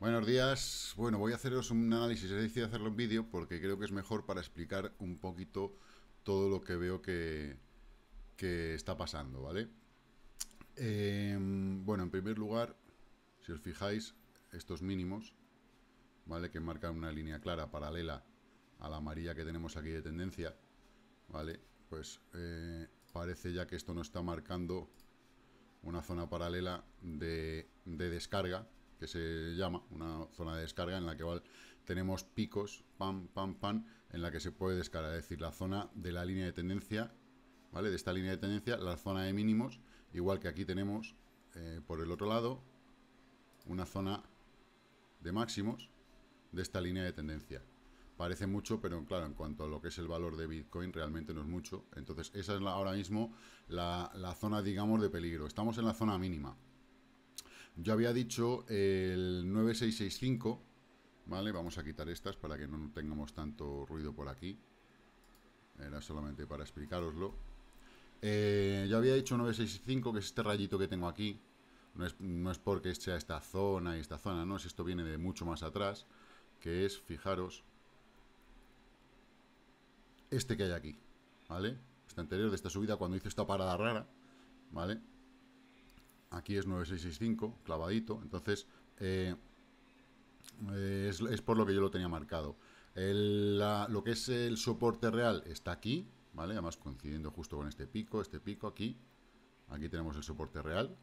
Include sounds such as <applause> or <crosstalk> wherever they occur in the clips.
Buenos días. Bueno, voy a haceros un análisis. He decidido hacerlo en vídeo porque creo que es mejor para explicar un poquito todo lo que veo que, está pasando, ¿vale? Em, bueno, en primer lugar, si os fijáis, estos mínimos, ¿vale? Que marcan una línea clara paralela a la amarilla que tenemos aquí de tendencia, ¿vale? Pues eh, parece ya que esto no está marcando una zona paralela de, de descarga, que se llama, una zona de descarga en la que tenemos picos, pam, pam, pam, en la que se puede descargar, es decir, la zona de la línea de tendencia, ¿vale? De esta línea de tendencia, la zona de mínimos, igual que aquí tenemos eh, por el otro lado una zona de máximos de esta línea de tendencia. Parece mucho, pero claro, en cuanto a lo que es el valor de Bitcoin, realmente no es mucho. Entonces, esa es la, ahora mismo la zona, digamos, de peligro. Estamos en la zona mínima. Yo había dicho el 9665, ¿vale? Vamos a quitar estas para que no tengamos tanto ruido por aquí. Era solamente para explicaroslo. Eh, yo había dicho 965, que es este rayito que tengo aquí. No es, porque sea esta zona y esta zona, no, es esto viene de mucho más atrás, que es, fijaros, este que hay aquí, ¿vale? Este anterior de esta subida cuando hice esta parada rara, ¿vale? aquí es 9665, clavadito, entonces eh, es, por lo que yo lo tenía marcado. lo que es el soporte real está aquí, ¿vale? Además coincidiendo justo con este pico, este pico aquí. Aquí tenemos el soporte real,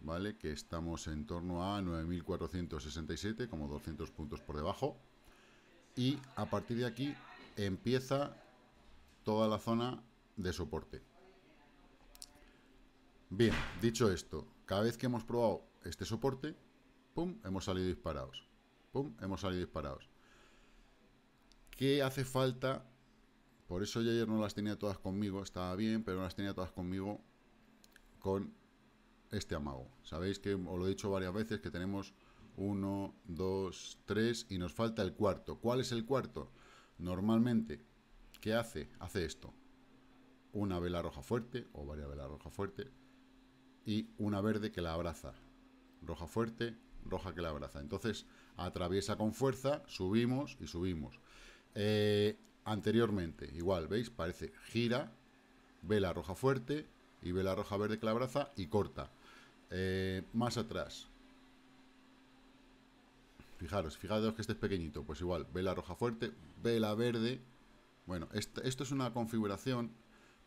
¿vale? Que estamos en torno a 9.467, como 200 puntos por debajo. Y a partir de aquí empieza toda la zona de soporte. Bien, dicho esto, cada vez que hemos probado este soporte, pum, hemos salido disparados. Pum, hemos salido disparados. ¿Qué hace falta? Por eso yo ayer no las tenía todas conmigo, estaba bien, pero no las tenía todas conmigo con este amago. Sabéis que os lo he dicho varias veces que tenemos uno, dos, tres, y nos falta el cuarto. ¿Cuál es el cuarto? Normalmente, ¿qué hace? Hace esto. Una vela roja fuerte o varias velas rojas fuertes y una verde que la abraza. Roja fuerte, roja que la abraza. Entonces atraviesa con fuerza, subimos y subimos. Eh, anteriormente, igual, ¿veis? Parece gira, vela roja fuerte y vela roja verde que la abraza y corta. Eh, más atrás. Fijaros, fijaros que este es pequeñito, pues igual, vela roja fuerte, vela verde. Bueno, esto es una configuración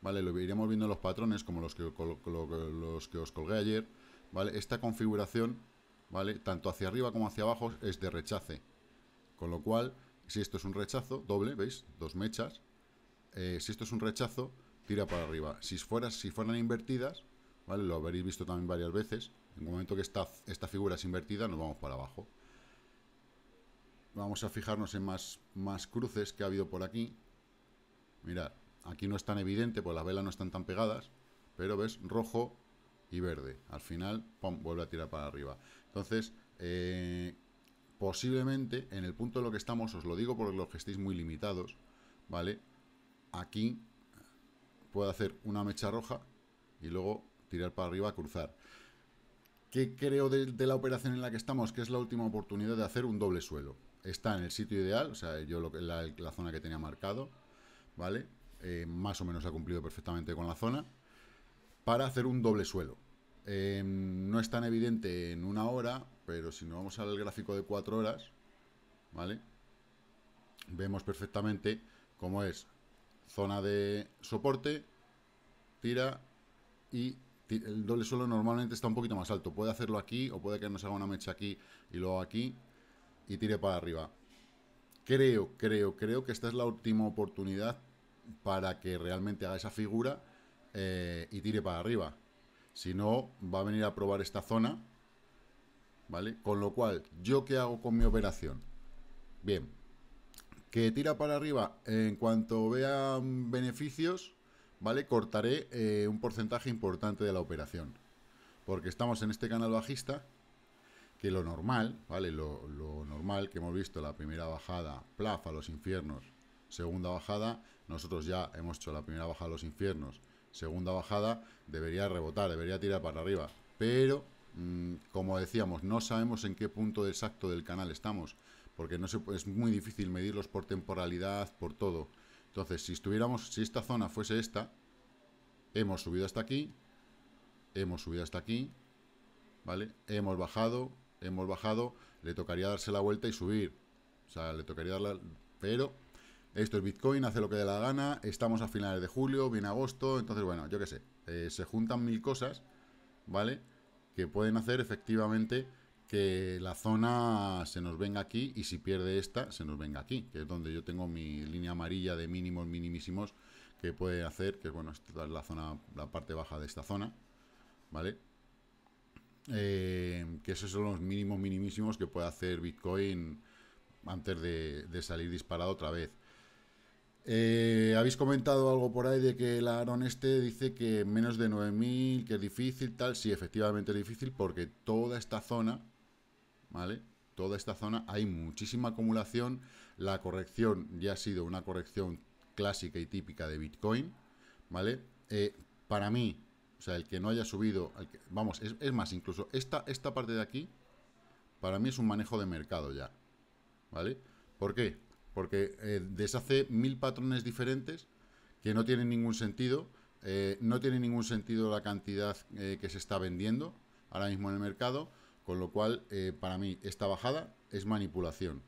¿vale? Lo iremos viendo en los patrones, como los que, los que os colgué ayer, ¿vale? Esta configuración, ¿vale? Tanto hacia arriba como hacia abajo es de rechace. Con lo cual, si esto es un rechazo, doble, ¿veis? Dos mechas. Eh, si esto es un rechazo, tira para arriba. Si, si fueran invertidas, ¿vale? Lo habréis visto también varias veces. En el momento que esta, esta figura es invertida, nos vamos para abajo. Vamos a fijarnos en más, más cruces que ha habido por aquí. Mirad. Aquí no es tan evidente, pues las velas no están tan pegadas, pero ves rojo y verde. Al final, pum, vuelve a tirar para arriba. Entonces, eh, posiblemente en el punto de lo que estamos, os lo digo porque los que estéis muy limitados, ¿vale? Aquí puedo hacer una mecha roja y luego tirar para arriba a cruzar. ¿Qué creo de, la operación en la que estamos? Que es la última oportunidad de hacer un doble suelo. Está en el sitio ideal, o sea, yo lo, la, la zona que tenía marcado, ¿vale? Eh, más o menos ha cumplido perfectamente con la zona, para hacer un doble suelo. Em, no es tan evidente en una hora, pero si nos vamos al gráfico de cuatro horas, ¿vale? Vemos perfectamente cómo es zona de soporte, tira y el doble suelo normalmente está un poquito más alto. Puede hacerlo aquí o puede que nos haga una mecha aquí y luego aquí y tire para arriba. Creo, creo, creo que esta es la última oportunidad para que realmente haga esa figura eh, y tire para arriba. Si no, va a venir a probar esta zona, ¿vale? Con lo cual, ¿yo qué hago con mi operación? Bien, que tira para arriba en cuanto vean beneficios, ¿vale? Cortaré eh, un porcentaje importante de la operación. Porque estamos en este canal bajista, que lo normal, ¿vale? Lo, lo normal que hemos visto la primera bajada, plaza, los infiernos, segunda bajada, nosotros ya hemos hecho la primera bajada a los infiernos, segunda bajada, debería rebotar, debería tirar para arriba, pero mm, como decíamos, no sabemos en qué punto exacto del canal estamos, porque no es muy difícil medirlos por temporalidad, por todo. Entonces, si estuviéramos, si esta zona fuese esta, hemos subido hasta aquí, hemos subido hasta aquí, ¿vale? Hemos bajado, hemos bajado, le tocaría darse la vuelta y subir. O sea, le tocaría darla... Pero esto es Bitcoin, hace lo que dé la gana, estamos a finales de julio, viene agosto, entonces bueno, yo qué sé, eh, se juntan mil cosas, ¿vale? Que pueden hacer efectivamente que la zona se nos venga aquí y si pierde esta, se nos venga aquí, que es donde yo tengo mi línea amarilla de mínimos, minimísimos, que puede hacer, que bueno, esta es la zona, la parte baja de esta zona, ¿vale? Eh, que esos son los mínimos, minimísimos que puede hacer Bitcoin antes de salir disparado otra vez. Eh, habéis comentado algo por ahí de que el Aaron este dice que menos de 9.000, que es difícil, tal. Sí, efectivamente es difícil porque toda esta zona, ¿vale? Toda esta zona hay muchísima acumulación. La corrección ya ha sido una corrección clásica y típica de Bitcoin, ¿vale? Eh, para mí, o sea, el que no haya subido, vamos, es, más, incluso esta, esta parte de aquí, para mí es un manejo de mercado ya, ¿vale? ¿Por qué? porque eh, deshace mil patrones diferentes que no tienen ningún sentido, eh, no tiene ningún sentido la cantidad eh, que se está vendiendo ahora mismo en el mercado, con lo cual para mí esta bajada es manipulación.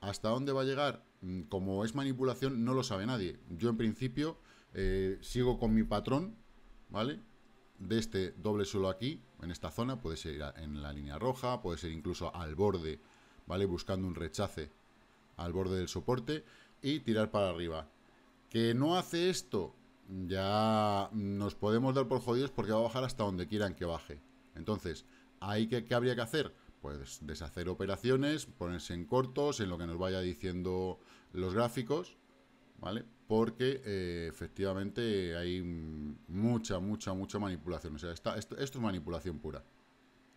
¿Hasta dónde va a llegar? Mm, como es manipulación no lo sabe nadie. Yo en principio sigo con mi patrón, ¿vale? De este doble suelo aquí, en esta zona, puede ser en la línea roja, puede ser incluso al borde, ¿vale? Buscando un rechace al borde del soporte y tirar para arriba. ¿Que no hace esto? Ya nos podemos dar por jodidos porque va a bajar hasta donde quieran que baje. Entonces, hay qué, qué habría que hacer? Pues deshacer operaciones, ponerse en cortos, en lo que nos vaya diciendo los gráficos, ¿vale? Porque eh, efectivamente hay mucha, mucha, mucha manipulación. O sea, esto, esto es manipulación pura,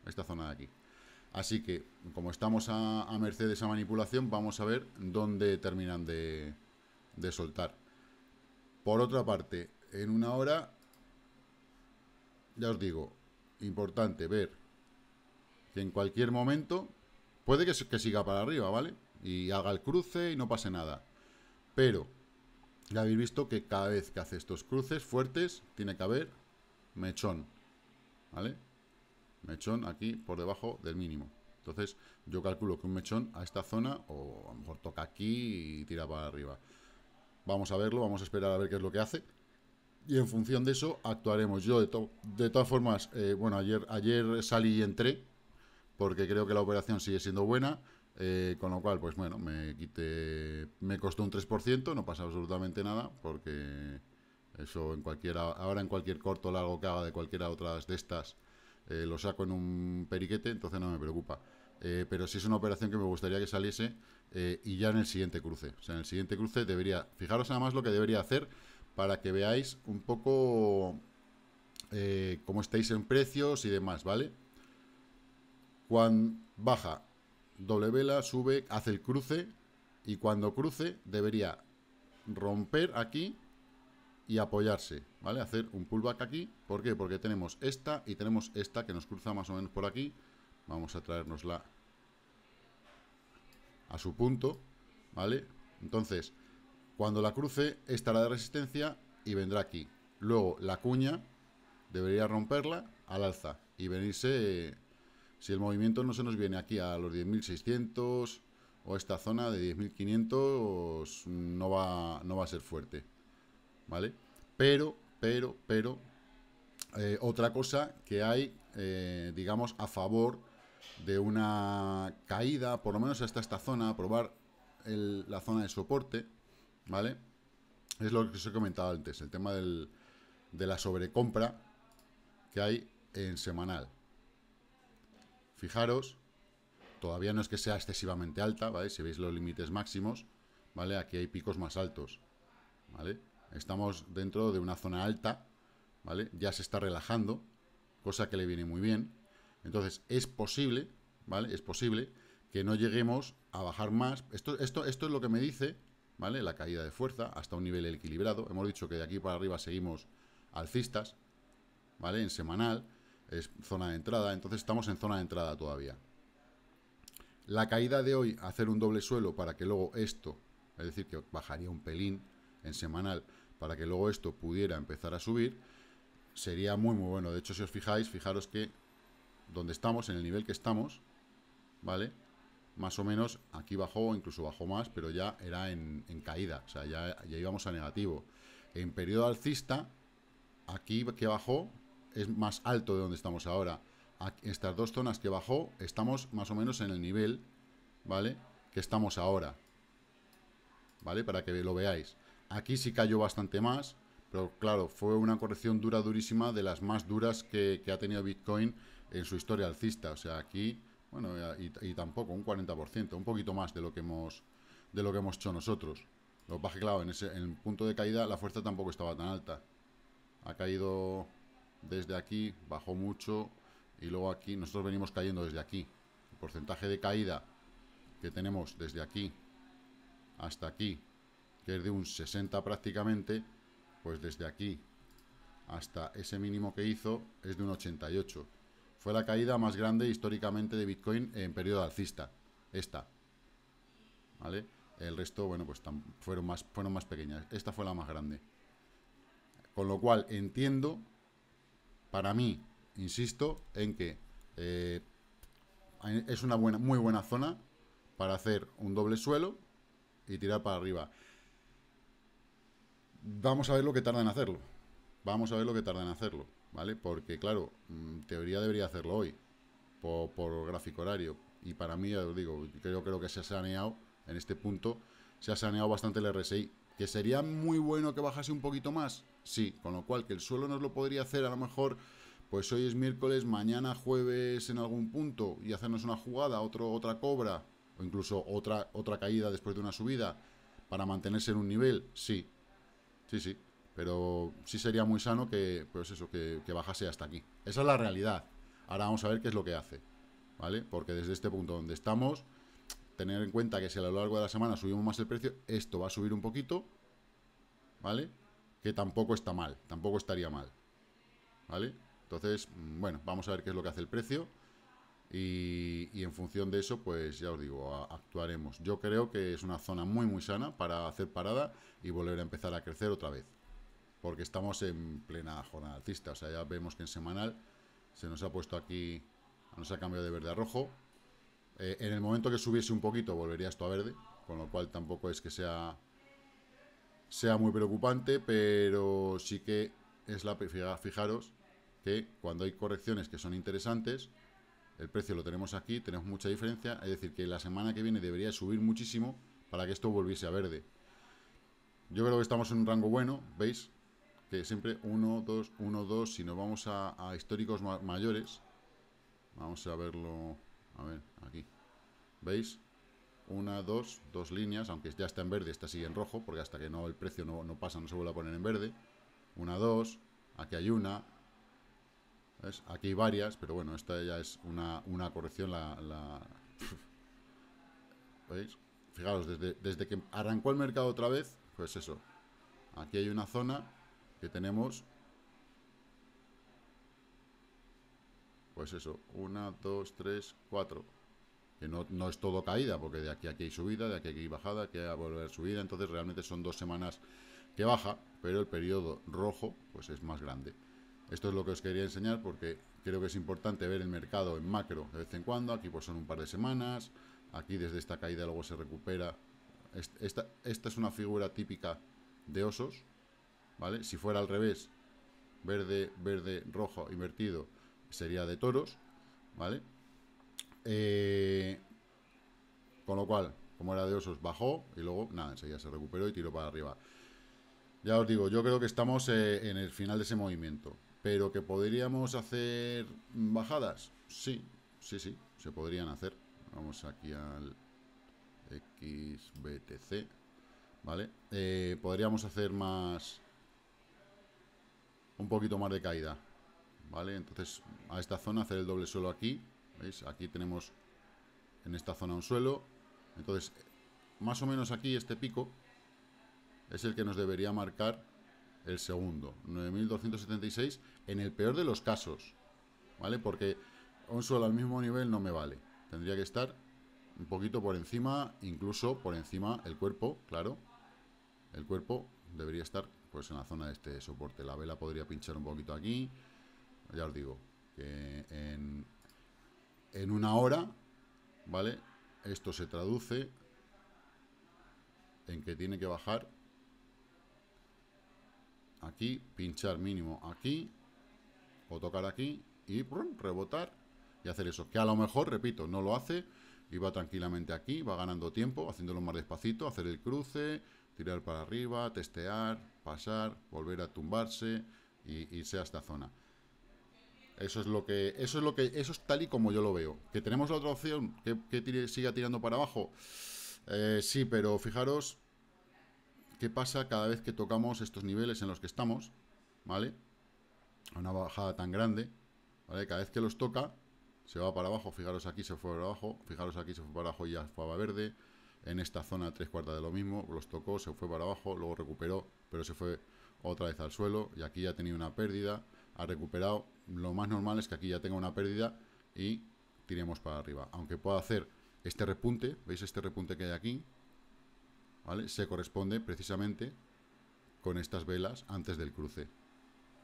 esta zona de aquí. Así que, como estamos a, merced de esa manipulación, vamos a ver dónde terminan de, soltar. Por otra parte, en una hora, ya os digo, importante ver que en cualquier momento puede que, que, siga para arriba, ¿vale? Y haga el cruce y no pase nada. Pero ya habéis visto que cada vez que hace estos cruces fuertes tiene que haber mechón, ¿vale? mechón aquí por debajo del mínimo. Entonces yo calculo que un mechón a esta zona, o a lo mejor toca aquí y tira para arriba. Vamos a verlo, vamos a esperar a ver qué es lo que hace. Y en función de eso actuaremos. Yo de, todas formas, eh, bueno, ayer, ayer salí y entré, porque creo que la operación sigue siendo buena. Eh, con lo cual, pues bueno, me quité, me costó un 3%, no pasa absolutamente nada, porque eso en cualquiera, ahora en cualquier corto o largo que haga de cualquiera otra de estas, eh, lo saco en un periquete, entonces no me preocupa. Eh, pero si es una operación que me gustaría que saliese eh, y ya en el siguiente cruce. O sea, en el siguiente cruce debería... Fijaros más lo que debería hacer para que veáis un poco cómo estáis en precios y demás, ¿vale? Cuando baja, doble vela, sube, hace el cruce y cuando cruce debería romper aquí y apoyarse, ¿vale? Hacer un pullback aquí, ¿por qué? Porque tenemos esta y tenemos esta que nos cruza más o menos por aquí. Vamos a traernosla a su punto, ¿vale? Entonces, cuando la cruce, estará de resistencia y vendrá aquí. Luego, la cuña debería romperla al alza y venirse, si el movimiento no se nos viene aquí a los 10.600 o esta zona de 10.500, no va, no va a ser fuerte. ¿vale? Pero, pero, pero, eh, otra cosa que hay, eh, digamos, a favor de una caída, por lo menos hasta esta zona, probar la zona de soporte, ¿vale? Es lo que os he comentado antes, el tema del, de la sobrecompra que hay en semanal. Fijaros, todavía no es que sea excesivamente alta, ¿vale? Si veis los límites máximos, ¿vale? Aquí hay picos más altos, ¿vale? estamos dentro de una zona alta, ¿vale? Ya se está relajando, cosa que le viene muy bien. Entonces, es posible, ¿vale? Es posible que no lleguemos a bajar más. Esto, esto, esto es lo que me dice, ¿vale? La caída de fuerza hasta un nivel equilibrado. Hemos dicho que de aquí para arriba seguimos alcistas, ¿vale? En semanal, es zona de entrada, entonces estamos en zona de entrada todavía. La caída de hoy, hacer un doble suelo para que luego esto, es decir, que bajaría un pelín en semanal, para que luego esto pudiera empezar a subir, sería muy muy bueno. De hecho, si os fijáis, fijaros que donde estamos, en el nivel que estamos, ¿vale? Más o menos, aquí bajó, incluso bajó más, pero ya era en, caída, o sea, ya, ya íbamos a negativo. En periodo alcista, aquí que bajó, es más alto de donde estamos ahora. estas dos zonas que bajó, estamos más o menos en el nivel, ¿vale? Que estamos ahora. ¿Vale? Para que lo veáis. Aquí sí cayó bastante más, pero claro, fue una corrección dura, durísima, de las más duras que, ha tenido Bitcoin en su historia alcista. O sea, aquí, bueno, y, tampoco, un 40%, un poquito más de lo que hemos, de lo que hemos hecho nosotros. Lo que claro, en, ese, en el punto de caída la fuerza tampoco estaba tan alta. Ha caído desde aquí, bajó mucho, y luego aquí, nosotros venimos cayendo desde aquí. El porcentaje de caída que tenemos desde aquí hasta aquí que es de un 60 prácticamente, pues desde aquí hasta ese mínimo que hizo es de un 88. Fue la caída más grande históricamente de Bitcoin en periodo alcista, esta. ¿Vale? El resto, bueno, pues fueron más, fueron más pequeñas. Esta fue la más grande. Con lo cual, entiendo, para mí, insisto, en que eh, es una buena, muy buena zona para hacer un doble suelo y tirar para arriba. Vamos a ver lo que tarda en hacerlo. Vamos a ver lo que tarda en hacerlo, ¿vale? Porque, claro, en mm, teoría debería hacerlo hoy, por, gráfico horario. Y para mí, ya os digo, creo, creo que se ha saneado, en este punto, se ha saneado bastante el RSI. ¿Que sería muy bueno que bajase un poquito más? Sí, con lo cual que el suelo nos lo podría hacer a lo mejor, pues hoy es miércoles, mañana jueves en algún punto y hacernos una jugada, otro, otra cobra o incluso otra, otra caída después de una subida para mantenerse en un nivel, sí, Sí, sí. Pero sí sería muy sano que, pues eso, que, que bajase hasta aquí. Esa es la realidad. Ahora vamos a ver qué es lo que hace. ¿Vale? Porque desde este punto donde estamos, tener en cuenta que si a lo largo de la semana subimos más el precio, esto va a subir un poquito, ¿vale? Que tampoco está mal, tampoco estaría mal, ¿vale? Entonces, mm, bueno, vamos a ver qué es lo que hace el precio. Y, en función de eso, pues ya os digo, actuaremos. Yo creo que es una zona muy muy sana para hacer parada y volver a empezar a crecer otra vez. Porque estamos en plena jornada alcista, o sea, ya vemos que en semanal se nos ha puesto aquí, nos ha cambiado de verde a rojo. Eh, en el momento que subiese un poquito volvería esto a verde, con lo cual tampoco es que sea, sea muy preocupante, pero sí que es la... Fijaros que cuando hay correcciones que son interesantes, el precio lo tenemos aquí, tenemos mucha diferencia, es decir, que la semana que viene debería subir muchísimo para que esto volviese a verde. Yo creo que estamos en un rango bueno, ¿veis? Que siempre 1, 2, 1, 2, si nos vamos a, históricos mayores, vamos a verlo, a ver, aquí, ¿veis? Una, dos, dos líneas, aunque ya está en verde, esta sigue en rojo, porque hasta que no el precio no, pasa, no se vuelve a poner en verde. Una, dos, aquí hay una, Aquí hay varias, pero bueno, esta ya es una, una corrección, la... la... ¿Veis? Fijaros, desde, que arrancó el mercado otra vez, pues eso. Aquí hay una zona que tenemos... Pues eso, una, dos, tres, cuatro. Que no, no es todo caída, porque de aquí a aquí hay subida, de aquí aquí hay bajada, que a volver subida. Entonces realmente son dos semanas que baja, pero el periodo rojo pues es más grande. Esto es lo que os quería enseñar porque creo que es importante ver el mercado en macro de vez en cuando. Aquí pues son un par de semanas, aquí desde esta caída luego se recupera. Esta, es una figura típica de osos, ¿vale? Si fuera al revés, verde, verde, rojo, invertido, sería de toros, ¿vale? Eh, con lo cual, como era de osos, bajó y luego, nada, enseguida se recuperó y tiró para arriba. Ya os digo, yo creo que estamos eh, en el final de ese movimiento. Pero que podríamos hacer bajadas. Sí, sí, sí, se podrían hacer. Vamos aquí al XBTC. ¿Vale? Eh, podríamos hacer más... Un poquito más de caída. ¿Vale? Entonces, a esta zona hacer el doble suelo aquí. ¿Veis? Aquí tenemos en esta zona un suelo. Entonces, más o menos aquí este pico es el que nos debería marcar el segundo, 9.276, en el peor de los casos, ¿vale? Porque un suelo al mismo nivel no me vale, tendría que estar un poquito por encima, incluso por encima el cuerpo, claro, el cuerpo debería estar pues en la zona de este soporte, la vela podría pinchar un poquito aquí, ya os digo, que en, en una hora, ¿vale? Esto se traduce en que tiene que bajar aquí, pinchar mínimo aquí, o tocar aquí y rebotar y hacer eso. Que a lo mejor, repito, no lo hace y va tranquilamente aquí, va ganando tiempo, haciéndolo más despacito, hacer el cruce, tirar para arriba, testear, pasar, volver a tumbarse y sea esta zona. Eso es lo que. Eso es lo que. Eso es tal y como yo lo veo. ¿Que tenemos la otra opción? ¿Que, siga tirando para abajo? Eh, sí, pero fijaros qué pasa cada vez que tocamos estos niveles en los que estamos, ¿vale? una bajada tan grande, ¿vale? Cada vez que los toca, se va para abajo, fijaros aquí se fue para abajo, fijaros aquí se fue para abajo y ya fue a verde, en esta zona tres cuartas de lo mismo, los tocó, se fue para abajo, luego recuperó, pero se fue otra vez al suelo y aquí ya ha tenido una pérdida, ha recuperado, lo más normal es que aquí ya tenga una pérdida y tiremos para arriba, aunque pueda hacer este repunte, ¿veis este repunte que hay aquí? ¿vale? Se corresponde precisamente con estas velas antes del cruce.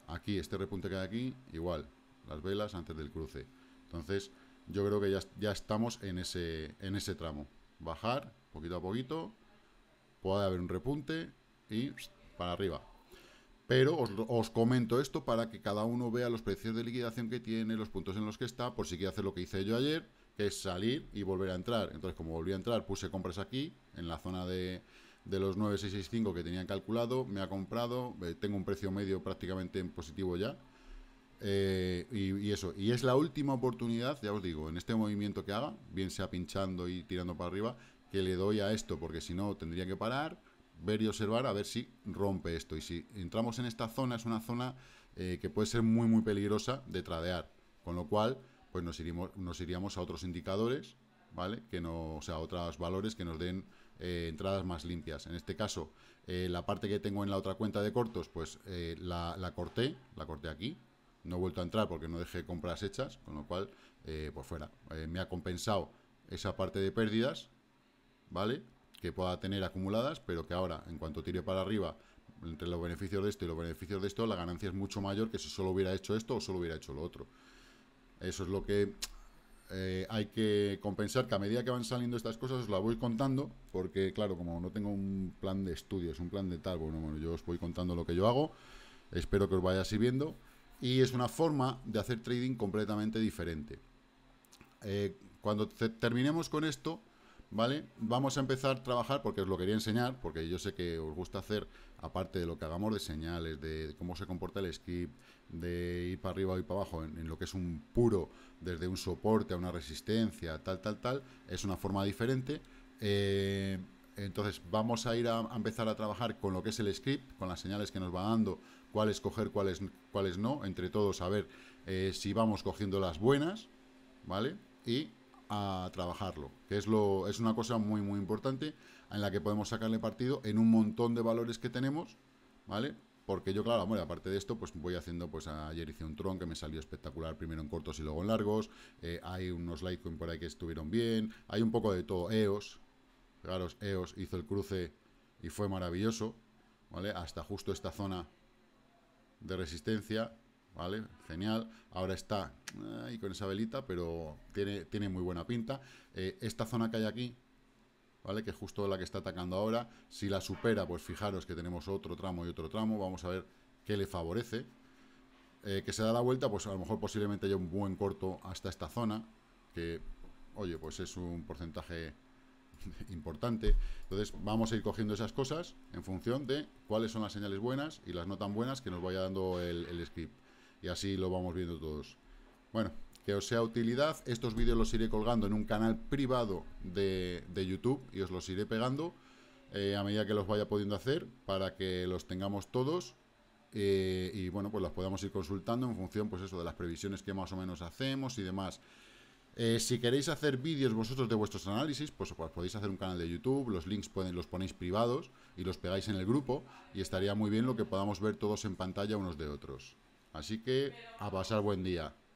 Aquí, este repunte que hay aquí, igual, las velas antes del cruce. Entonces, yo creo que ya, estamos en ese, en ese tramo. Bajar, poquito a poquito, puede haber un repunte y para arriba. Pero os, os, comento esto para que cada uno vea los precios de liquidación que tiene, los puntos en los que está, por si quiere hacer lo que hice yo ayer, que es salir y volver a entrar. Entonces, como volví a entrar, puse compras aquí, en la zona de, de los 9665 que tenían calculado, me ha comprado, eh, tengo un precio medio prácticamente en positivo ya. Eh, y, eso, y es la última oportunidad, ya os digo, en este movimiento que haga, bien sea pinchando y tirando para arriba, que le doy a esto, porque si no tendría que parar, ver y observar a ver si rompe esto. Y si entramos en esta zona, es una zona eh, que puede ser muy, muy peligrosa de tradear, con lo cual pues nos, iríamos, nos iríamos a otros indicadores, ¿vale? Que no, o sea, otros valores que nos den eh, entradas más limpias. En este caso, eh, la parte que tengo en la otra cuenta de cortos, pues eh, la, la, corté, la corté aquí. No he vuelto a entrar porque no dejé compras hechas, con lo cual, pues fuera. me ha compensado esa parte de pérdidas, ¿vale? Que pueda tener acumuladas, pero que ahora, en cuanto tire para arriba, entre los beneficios de esto y los beneficios de esto, la ganancia es mucho mayor que si solo hubiera hecho esto o solo hubiera hecho lo otro. Eso es lo que eh, hay que compensar, que a medida que van saliendo estas cosas os las voy contando, porque claro, como no tengo un plan de estudios, un plan de tal, bueno, yo os voy contando lo que yo hago, espero que os vaya sirviendo, y es una forma de hacer trading completamente diferente. Eh, cuando terminemos con esto, ¿vale? Vamos a empezar a trabajar, porque os lo quería enseñar, porque yo sé que os gusta hacer, aparte de lo que hagamos de señales, de cómo se comporta el script de ir para arriba o ir para abajo, en, lo que es un puro, desde un soporte a una resistencia, tal, tal, tal, es una forma diferente. Eh, entonces vamos a ir a, empezar a trabajar con lo que es el script, con las señales que nos va dando, cuáles coger, cuáles, cuáles no, entre todos a ver eh, si vamos cogiendo las buenas, ¿vale? Y a trabajarlo, que es, lo, es una cosa muy, muy importante en la que podemos sacarle partido en un montón de valores que tenemos, ¿vale? Porque yo, claro, bueno, aparte de esto, pues voy haciendo, pues ayer hice un Tron que me salió espectacular, primero en cortos y luego en largos, eh, hay unos Litecoin por ahí que estuvieron bien, hay un poco de todo, EOS, fijaros, EOS hizo el cruce y fue maravilloso, ¿vale? Hasta justo esta zona de resistencia, ¿vale? Genial. Ahora está eh, ahí con esa velita, pero tiene, tiene muy buena pinta. Eh, esta zona que hay aquí, ¿vale? Que es justo la que está atacando ahora. Si la supera, pues fijaros que tenemos otro tramo y otro tramo. Vamos a ver qué le favorece. Eh, que se da la vuelta, pues a lo mejor posiblemente haya un buen corto hasta esta zona. Que, oye, pues es un porcentaje <laughs> importante. Entonces vamos a ir cogiendo esas cosas en función de cuáles son las señales buenas y las no tan buenas que nos vaya dando el script y así lo vamos viendo todos. Bueno, que os sea utilidad. Estos vídeos los iré colgando en un canal privado de, de YouTube y os los iré pegando eh, a medida que los vaya pudiendo hacer para que los tengamos todos eh, y bueno, pues los podamos ir consultando en función pues eso de las previsiones que más o menos hacemos y demás. Eh, si queréis hacer vídeos vosotros de vuestros análisis, pues, podéis hacer un canal de YouTube, los links los ponéis privados y los pegáis en el grupo y estaría muy bien lo que podamos ver todos en pantalla unos de otros. Así que a pasar buen día.